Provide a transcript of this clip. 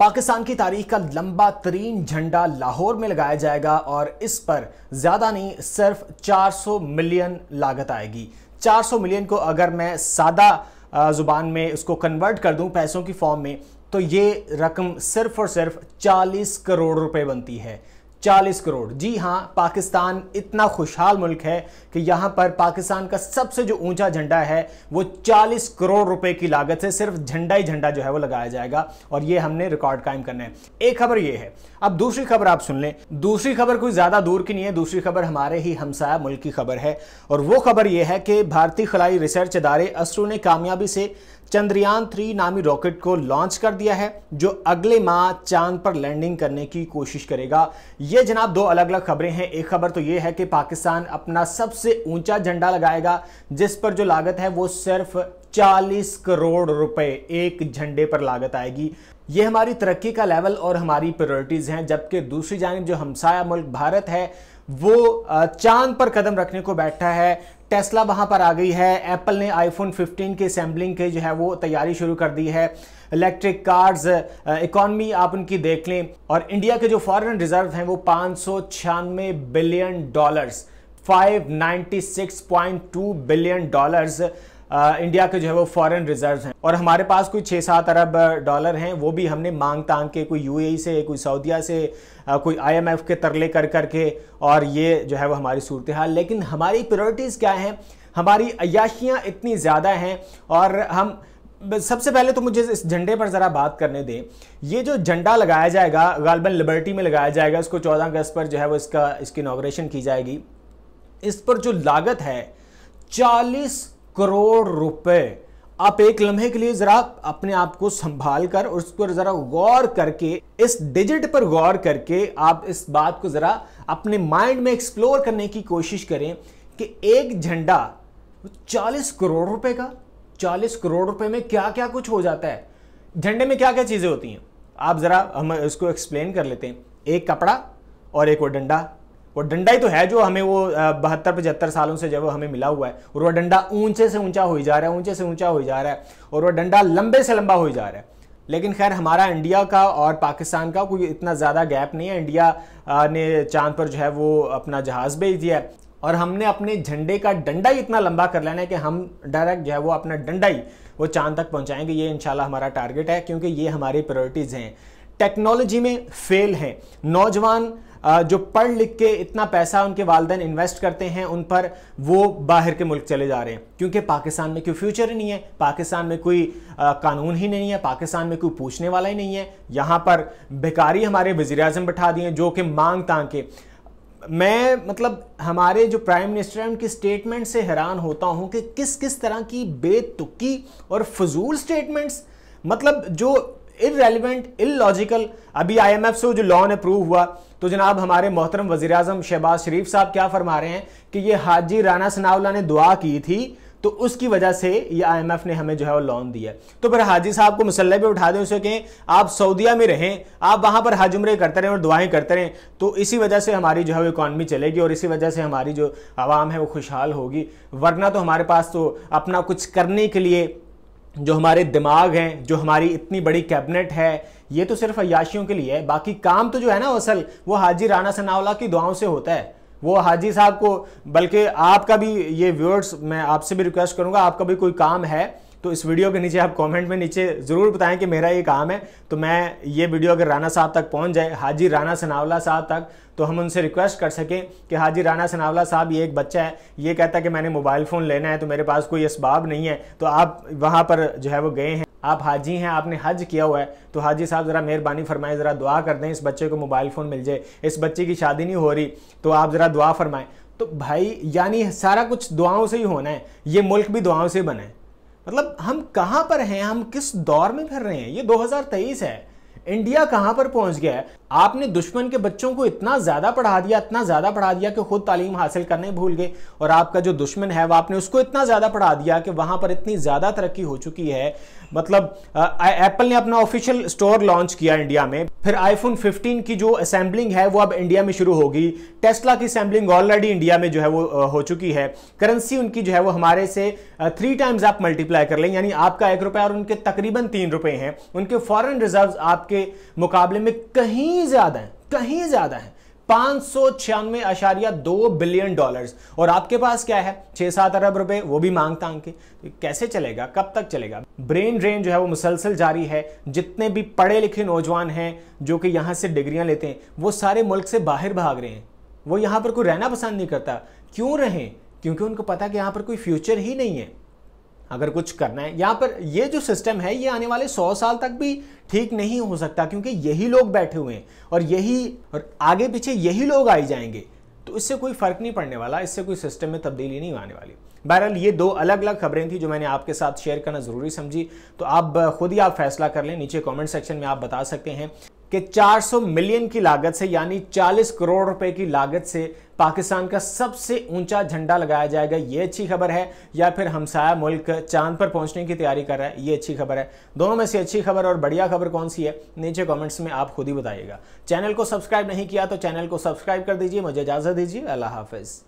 पाकिस्तान की तारीख का लंबा तरीन झंडा लाहौर में लगाया जाएगा और इस पर ज़्यादा नहीं सिर्फ 400 मिलियन लागत आएगी 400 मिलियन को अगर मैं सादा ज़ुबान में उसको कन्वर्ट कर दूं पैसों की फॉर्म में तो ये रकम सिर्फ और सिर्फ 40 करोड़ रुपए बनती है 40 करोड़ जी हाँ पाकिस्तान इतना खुशहाल मुल्क है कि यहाँ पर पाकिस्तान का सबसे जो ऊंचा झंडा है वो 40 करोड़ रुपए की लागत से सिर्फ झंडा ही झंडा जो है वो लगाया जाएगा और ये हमने रिकॉर्ड कायम करना है एक खबर ये है अब दूसरी खबर आप सुन लें दूसरी खबर कोई ज़्यादा दूर की नहीं है दूसरी खबर हमारे ही हमसाया मुल्क की खबर है और वो खबर यह है कि भारतीय खलाई रिसर्च अदारे असरू ने कामयाबी से चंद्रयान थ्री नामी रॉकेट को लॉन्च कर दिया है जो अगले माह चांद पर लैंडिंग करने की कोशिश करेगा ये जनाब दो अलग अलग खबरें हैं एक खबर तो ये है कि पाकिस्तान अपना सबसे ऊंचा झंडा लगाएगा जिस पर जो लागत है वो सिर्फ 40 करोड़ रुपए एक झंडे पर लागत आएगी ये हमारी तरक्की का लेवल और हमारी प्रायोरिटीज़ हैं जबकि दूसरी जानब जो हमसाया मुल्क भारत है वो चांद पर कदम रखने को बैठा है टेस्ला वहाँ पर आ गई है एप्पल ने आईफोन 15 के सैम्पलिंग की जो है वो तैयारी शुरू कर दी है इलेक्ट्रिक कार्स इकॉनमी आप उनकी देख लें और इंडिया के जो फॉरेन रिजर्व हैं वो पाँच billion dollars 596.2 billion dollars India के जो है वो फॉरेन रिजर्व हैं और हमारे पास कोई छः सात अरब डॉलर हैं वो भी हमने मांग तांग के कोई यूएई e से कोई सऊदिया से कोई आईएमएफ के तरले कर करके और ये जो है वो हमारी सूरत हाल लेकिन हमारी प्रायोरिटीज़ क्या हैं हमारी अयाशियाँ इतनी ज़्यादा हैं और हम सबसे पहले तो मुझे इस झंडे पर ज़रा बात करने दें ये जो झंडा लगाया जाएगा गालबन लिबर्टी में लगाया जाएगा इसको 14 अगस्त पर जो है वो इसका इसकी इनाग्रेशन की जाएगी इस पर जो लागत है चालीस करोड़ रुपए आप एक लम्हे के लिए जरा अपने आप को संभाल कर और पर जरा गौर करके इस डिजिट पर गौर करके आप इस बात को जरा अपने माइंड में एक्सप्लोर करने की कोशिश करें कि एक झंडा 40 करोड़ रुपए का 40 करोड़ रुपए में क्या क्या कुछ हो जाता है झंडे में क्या क्या चीज़ें होती हैं आप ज़रा हम इसको एक्सप्लेन कर लेते हैं एक कपड़ा और एक वो डंडा वो डंडा ही तो है जो हमें वो बहत्तर पचहत्तर सालों से जब हमें मिला हुआ है और वह डंडा ऊंचे से ऊंचा हो जा रहा है ऊंचे से ऊंचा हो जा रहा है और वह डंडा लंबे से लंबा हो जा रहा है लेकिन खैर हमारा इंडिया का और पाकिस्तान का कोई इतना ज़्यादा गैप नहीं है इंडिया ने चांद पर जो है वो अपना जहाज़ भेज दिया है और हमने अपने झंडे का डंडा ही इतना लंबा कर लेना है कि हम डायरेक्ट जो है वो अपना डंडा ही वो चांद तक पहुंचाएंगे ये इनशाला हमारा टारगेट है क्योंकि ये हमारी प्रायोरिटीज़ हैं टेक्नोलॉजी में फेल हैं नौजवान जो पढ़ लिख के इतना पैसा उनके वालदेन इन्वेस्ट करते हैं उन पर वो बाहर के मुल्क चले जा रहे हैं क्योंकि पाकिस्तान में कोई फ्यूचर ही नहीं है पाकिस्तान में कोई कानून ही नहीं है पाकिस्तान में कोई पूछने वाला ही नहीं है यहाँ पर बेकारी हमारे वजीर अजम बैठा दिए जो कि मांग तांग के मैं मतलब हमारे जो प्राइम मिनिस्टर हैं उनकी स्टेटमेंट से हैरान होता हूँ कि किस किस तरह की बेतुकी और फजूल स्टेटमेंट्स मतलब जो इ इलॉजिकल अभी आईएमएफ से जो लॉन अप्रूव हुआ तो जनाब हमारे मोहतरम वजी अजम शहबाज शरीफ साहब क्या फरमा रहे हैं कि ये हाजी राना सनावला ने दुआ की थी तो उसकी वजह से ये आईएमएफ ने हमें जो है वो लोन दिया तो फिर हाजी साहब को मसल्ले पे उठा दें उसे कहें आप सऊदिया में रहें आप वहां पर हाज उम्र करते रहें और दुआएं करते रहें तो इसी वजह से हमारी जो है वो इकॉनमी चलेगी और इसी वजह से हमारी जो आवाम है वो खुशहाल होगी वरना तो हमारे पास तो अपना कुछ करने के लिए जो हमारे दिमाग हैं जो हमारी इतनी बड़ी कैबिनेट है ये तो सिर्फ अयाशियों के लिए है बाकी काम तो जो है ना असल वो हाजी राना सनावला की दुआओं से होता है वो हाजी साहब को बल्कि आपका भी ये व्यूअर्स मैं आपसे भी रिक्वेस्ट करूंगा आपका भी कोई काम है तो इस वीडियो के नीचे आप कमेंट में नीचे ज़रूर बताएं कि मेरा ये काम है तो मैं ये वीडियो अगर राना साहब तक पहुंच जाए हाजी राना सनावला साहब तक तो हम उनसे रिक्वेस्ट कर सकें कि हाजी राना सनावला साहब ये एक बच्चा है ये कहता है कि मैंने मोबाइल फ़ोन लेना है तो मेरे पास कोई इसबाब नहीं है तो आप वहाँ पर जो है वो गए हैं आप हाजी हैं आपने हज किया हुआ है तो हाजी साहब ज़रा मेहरबानी फरमाएं ज़रा दुआ कर दें इस बच्चे को मोबाइल फ़ोन मिल जाए इस बच्चे की शादी नहीं हो रही तो आप ज़रा दुआ फरमाएं तो भाई यानी सारा कुछ दुआओं से ही होना है ये मुल्क भी दुआओं से बना है मतलब हम कहां पर हैं हम किस दौर में फिर रहे हैं ये 2023 है इंडिया कहां पर पहुंच गया है आपने दुश्मन के बच्चों को इतना ज़्यादा पढ़ा दिया इतना ज़्यादा पढ़ा दिया कि खुद तालीम हासिल करने भूल गए और आपका जो दुश्मन है वह आपने उसको इतना ज़्यादा पढ़ा दिया कि वहां पर इतनी ज़्यादा तरक्की हो चुकी है मतलब एप्पल ने अपना ऑफिशियल स्टोर लॉन्च किया इंडिया में फिर आईफोन 15 की जो असेंबलिंग है वो अब इंडिया में शुरू होगी टेस्ला की असेंबलिंग ऑलरेडी इंडिया में जो है वो हो चुकी है करेंसी उनकी जो है वो हमारे से थ्री टाइम्स आप मल्टीप्लाई कर लें यानी आपका एक रुपया और उनके तकरीबन तीन रुपए हैं उनके फॉरन रिजर्व आपके मुकाबले में कहीं कहीं ज्यादा है कहीं ज्यादा है पांच सौ छियानवे अशारिया दो बिलियन डॉलर्स और आपके पास क्या है छह सात अरब रुपए वो भी मांग तांग के तो कैसे चलेगा कब तक चलेगा ब्रेन ड्रेन जो है वो मुसलसल जारी है जितने भी पढ़े लिखे नौजवान हैं जो कि यहां से डिग्रियां लेते हैं वो सारे मुल्क से बाहर भाग रहे हैं वो यहां पर कोई रहना पसंद नहीं करता क्यों रहें क्योंकि उनको पता कि यहां पर कोई फ्यूचर ही नहीं है अगर कुछ करना है यहाँ पर ये जो सिस्टम है ये आने वाले 100 साल तक भी ठीक नहीं हो सकता क्योंकि यही लोग बैठे हुए हैं और यही और आगे पीछे यही लोग आई जाएंगे तो इससे कोई फर्क नहीं पड़ने वाला इससे कोई सिस्टम में तब्दीली नहीं आने वाली बहरहाल ये दो अलग अलग खबरें थी जो मैंने आपके साथ शेयर करना ज़रूरी समझी तो आप खुद ही आप फैसला कर लें नीचे कमेंट सेक्शन में आप बता सकते हैं कि 400 मिलियन की लागत से यानी 40 करोड़ रुपए की लागत से पाकिस्तान का सबसे ऊंचा झंडा लगाया जाएगा ये अच्छी खबर है या फिर हमसाया मुल्क चांद पर पहुंचने की तैयारी कर रहा है ये अच्छी खबर है दोनों में से अच्छी खबर और बढ़िया खबर कौन सी है नीचे कमेंट्स में आप खुद ही बताइएगा चैनल को सब्सक्राइब नहीं किया तो चैनल को सब्सक्राइब कर दीजिए मुझे इजाज़त दीजिए अल्लाह हाफिज़